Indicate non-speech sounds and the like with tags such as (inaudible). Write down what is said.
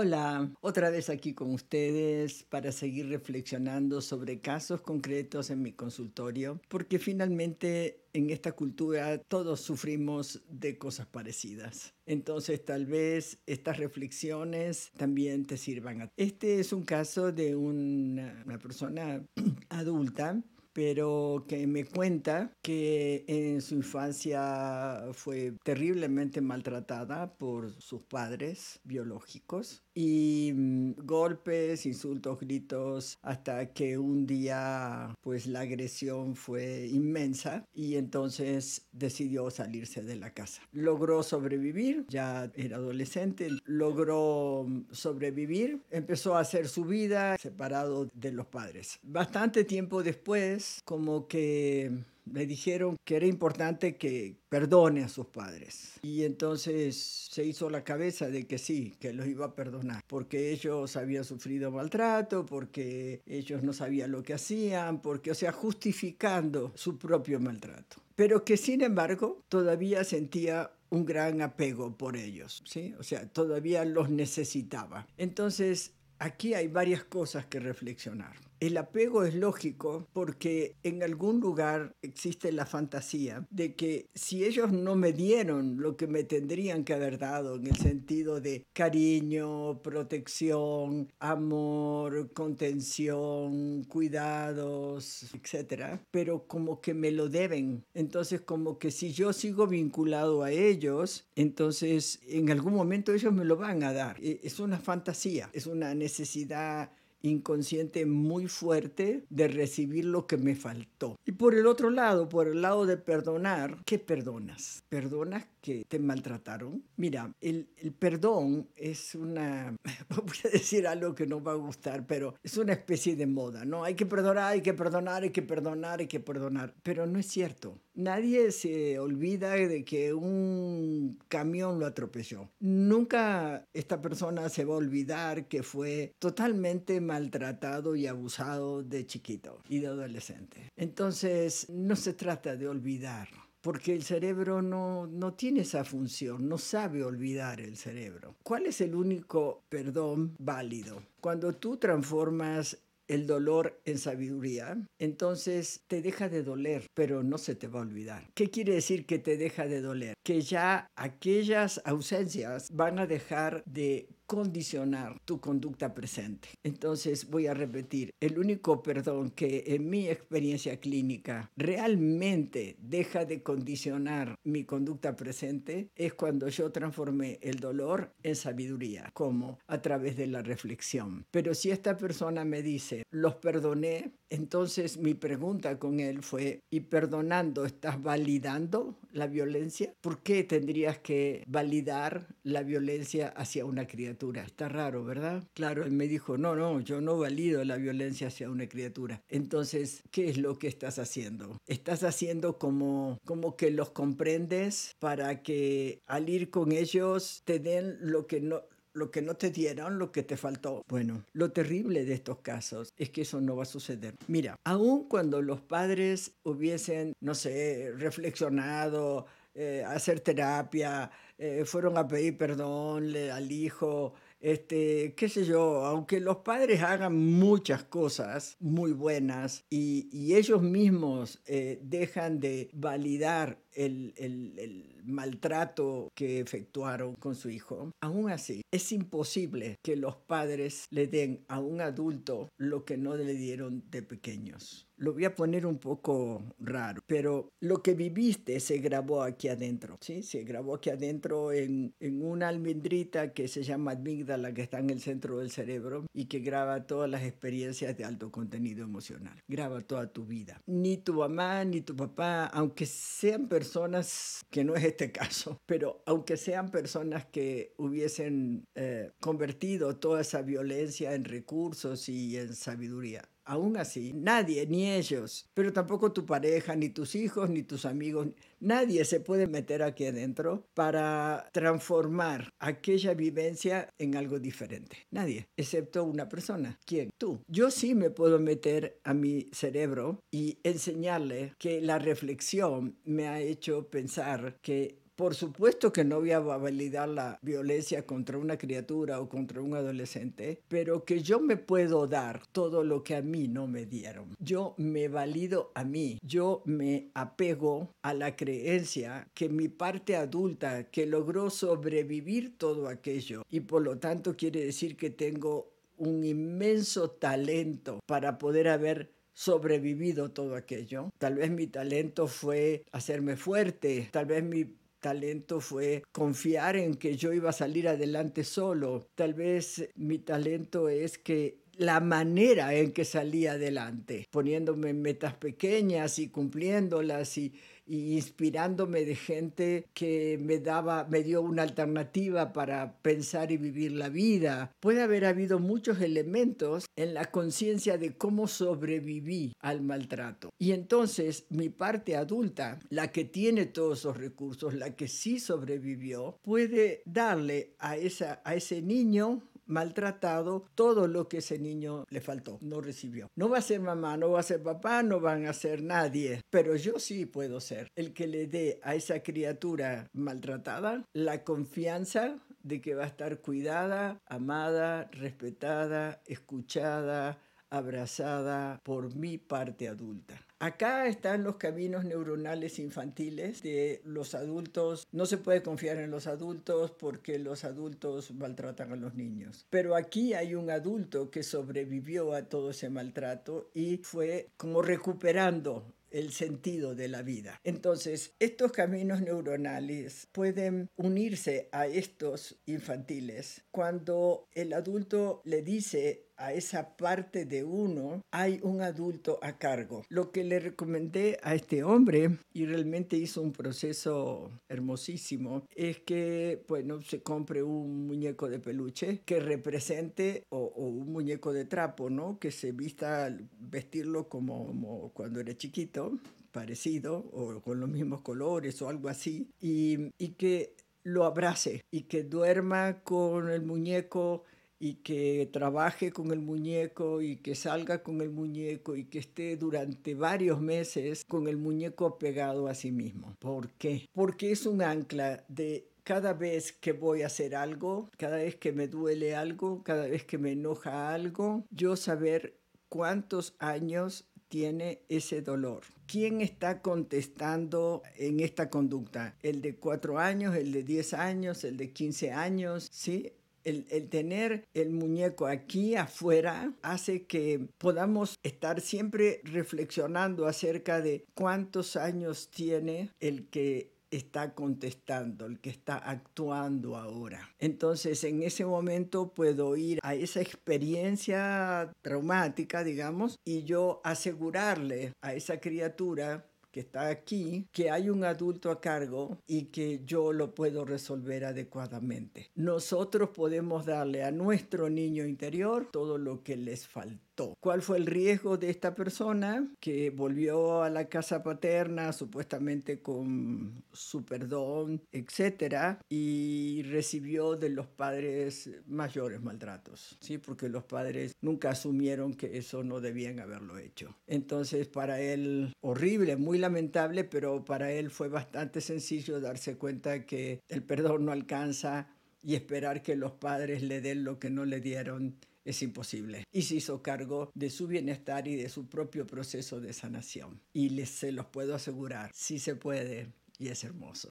Hola, otra vez aquí con ustedes para seguir reflexionando sobre casos concretos en mi consultorio, porque finalmente en esta cultura todos sufrimos de cosas parecidas. Entonces tal vez estas reflexiones también te sirvan. Este es un caso de una, una persona (clears throat) adulta pero que me cuenta que en su infancia fue terriblemente maltratada por sus padres biológicos y mm, golpes, insultos, gritos, hasta que un día pues la agresión fue inmensa y entonces decidió salirse de la casa. Logró sobrevivir, ya era adolescente, logró mm, sobrevivir, empezó a hacer su vida separado de los padres. Bastante tiempo después, como que le dijeron que era importante que perdone a sus padres. Y entonces se hizo la cabeza de que sí, que los iba a perdonar, porque ellos habían sufrido maltrato, porque ellos no sabían lo que hacían, porque, o sea, justificando su propio maltrato. Pero que sin embargo todavía sentía un gran apego por ellos, ¿sí? O sea, todavía los necesitaba. Entonces, aquí hay varias cosas que reflexionar. El apego es lógico porque en algún lugar existe la fantasía de que si ellos no me dieron lo que me tendrían que haber dado en el sentido de cariño, protección, amor, contención, cuidados, etc., pero como que me lo deben. Entonces como que si yo sigo vinculado a ellos, entonces en algún momento ellos me lo van a dar. E, es una fantasía, es una necesidad inconsciente muy fuerte de recibir lo que me faltó. Y por el otro lado, por el lado de perdonar, ¿qué perdonas? ¿Perdonas que te maltrataron? Mira, el, perdón es una, (laughs) voy a decir algo que no va a gustar, pero es una especie de moda, ¿no? Hay que perdonar, hay que perdonar, hay que perdonar, hay que perdonar, pero no es cierto. Nadie se olvida de que un camión lo atropelló. Nunca esta persona se va a olvidar que fue totalmente maltratado y abusado de chiquito y de adolescente. Entonces, no se trata de olvidar porque el cerebro no, no, tiene esa función, no sabe olvidar el cerebro. ¿Cuál es el único perdón válido? Cuando tú transformas el dolor en sabiduría, entonces te deja de doler, pero no se te va a olvidar. ¿Qué quiere decir que te deja de doler? Que ya aquellas ausencias van a dejar de condicionar tu conducta presente. Entonces voy a repetir, el único perdón que en mi experiencia clínica realmente deja de condicionar mi conducta presente es cuando yo transformé el dolor en sabiduría, como a través de la reflexión. Pero si esta persona me dice, los perdoné, entonces mi pregunta con él fue, ¿y perdonando estás validando la violencia? ¿Por qué tendrías que validar la violencia hacia una criatura? Está raro, ¿verdad? Claro, él me dijo, no, no, yo no valido la violencia hacia una criatura. Entonces, ¿qué es lo que estás haciendo? Estás haciendo como, como que los comprendes para que al ir con ellos te den lo que no lo que no te dieron, lo que te faltó. Bueno, lo terrible de estos casos es que eso no va a suceder. Mira, aún cuando los padres hubiesen, no sé, reflexionado, eh, hacer terapia, eh, fueron a pedir perdón al hijo, este, qué sé yo, aunque los padres hagan muchas cosas muy buenas y, ellos mismos eh, dejan de validar el, maltrato que efectuaron con su hijo. Aún así, es imposible que los padres le den a un adulto lo que no le dieron de pequeños lo voy a poner un poco raro, pero lo que viviste se grabó aquí adentro, ¿sí? Se grabó aquí adentro en, en, una almendrita que se llama amígdala, que está en el centro del cerebro y que graba todas las experiencias de alto contenido emocional, graba toda tu vida. Ni tu mamá ni tu papá, aunque sean personas, personas, que no es este caso, (laughs) pero aunque sean personas que hubiesen eh, convertido toda esa violencia en recursos y en sabiduría. Aún así, nadie, ni ellos, pero tampoco tu pareja, ni tus hijos, ni tus amigos, nadie se puede meter aquí adentro para transformar aquella vivencia en algo diferente. Nadie, excepto una persona. ¿Quién? Tú. Yo sí me puedo meter a mi cerebro y enseñarle que la reflexión me ha hecho pensar que por supuesto que no voy a validar la violencia contra una criatura o contra un adolescente, pero que yo me puedo dar todo lo que a mí no me dieron. Yo me valido a mí, yo me apego a la creencia que mi parte adulta, que logró sobrevivir todo aquello, y por lo tanto quiere decir que tengo un inmenso talento para poder haber sobrevivido todo aquello. Tal vez mi talento fue hacerme fuerte, tal vez mi talento fue confiar en que yo iba a salir adelante solo. Tal vez mi talento es que la manera en que salí adelante, poniéndome metas pequeñas y cumpliéndolas y, inspirándome de gente que me daba, me dio una alternativa para pensar y vivir la vida. Puede haber habido muchos elementos en la conciencia de cómo sobreviví al maltrato. Y entonces mi parte adulta, la que tiene todos esos recursos, la que sí sobrevivió, puede darle a, esa, a ese niño maltratado todo lo que ese niño le faltó, no recibió. No va a ser mamá, no va a ser papá, no van a ser nadie, pero yo sí puedo ser el que le dé a esa criatura maltratada la confianza de que va a estar cuidada, amada, respetada, escuchada, abrazada por mi parte adulta. Acá están los caminos neuronales infantiles de los adultos. No se puede confiar en los adultos porque los adultos maltratan a los niños. Pero aquí hay un adulto que sobrevivió a todo ese maltrato y fue como recuperando el sentido de la vida. Entonces, estos caminos neuronales pueden unirse a estos infantiles cuando el adulto le dice a esa parte de uno, hay un adulto a cargo. Lo que le recomendé a este hombre, y realmente hizo un proceso hermosísimo, es que, pues, no se compre un muñeco de peluche que represente, o, un muñeco de trapo, ¿no? Que se vista, vestirlo como, cuando era chiquito, parecido, o con los mismos colores, o algo así, y que lo abrace y que duerma con el muñeco y que trabaje con el muñeco y que salga con el muñeco y que esté durante varios meses con el muñeco pegado a sí mismo. ¿Por qué? Porque es un ancla de cada vez que voy a hacer algo, cada vez que me duele algo, cada vez que me enoja algo, yo saber cuántos años tiene ese dolor. ¿Quién está contestando en esta conducta? ¿El de cuatro años, el de diez años, el de quince años? ¿Sí? El, tener el muñeco aquí afuera hace que podamos estar siempre reflexionando acerca de cuántos años tiene el que está contestando, el que está actuando ahora. Entonces, en ese momento puedo ir a esa experiencia traumática, digamos, y yo asegurarle a esa criatura que está aquí, que hay un adulto a cargo y que yo lo puedo resolver adecuadamente. Nosotros podemos darle a nuestro niño interior todo lo que les falta ¿Cuál fue el riesgo de esta persona que volvió a la casa paterna supuestamente con su perdón, etcétera, y recibió de los padres mayores maltratos, ¿sí? Porque los padres nunca asumieron que eso no debían haberlo hecho. Entonces, para él horrible, muy lamentable, pero para él fue bastante sencillo darse cuenta que el perdón no alcanza y esperar que los padres le den lo que no le dieron es imposible. Y se hizo cargo de su bienestar y de su propio proceso de sanación. Y les, se los puedo asegurar, sí se puede y es hermoso.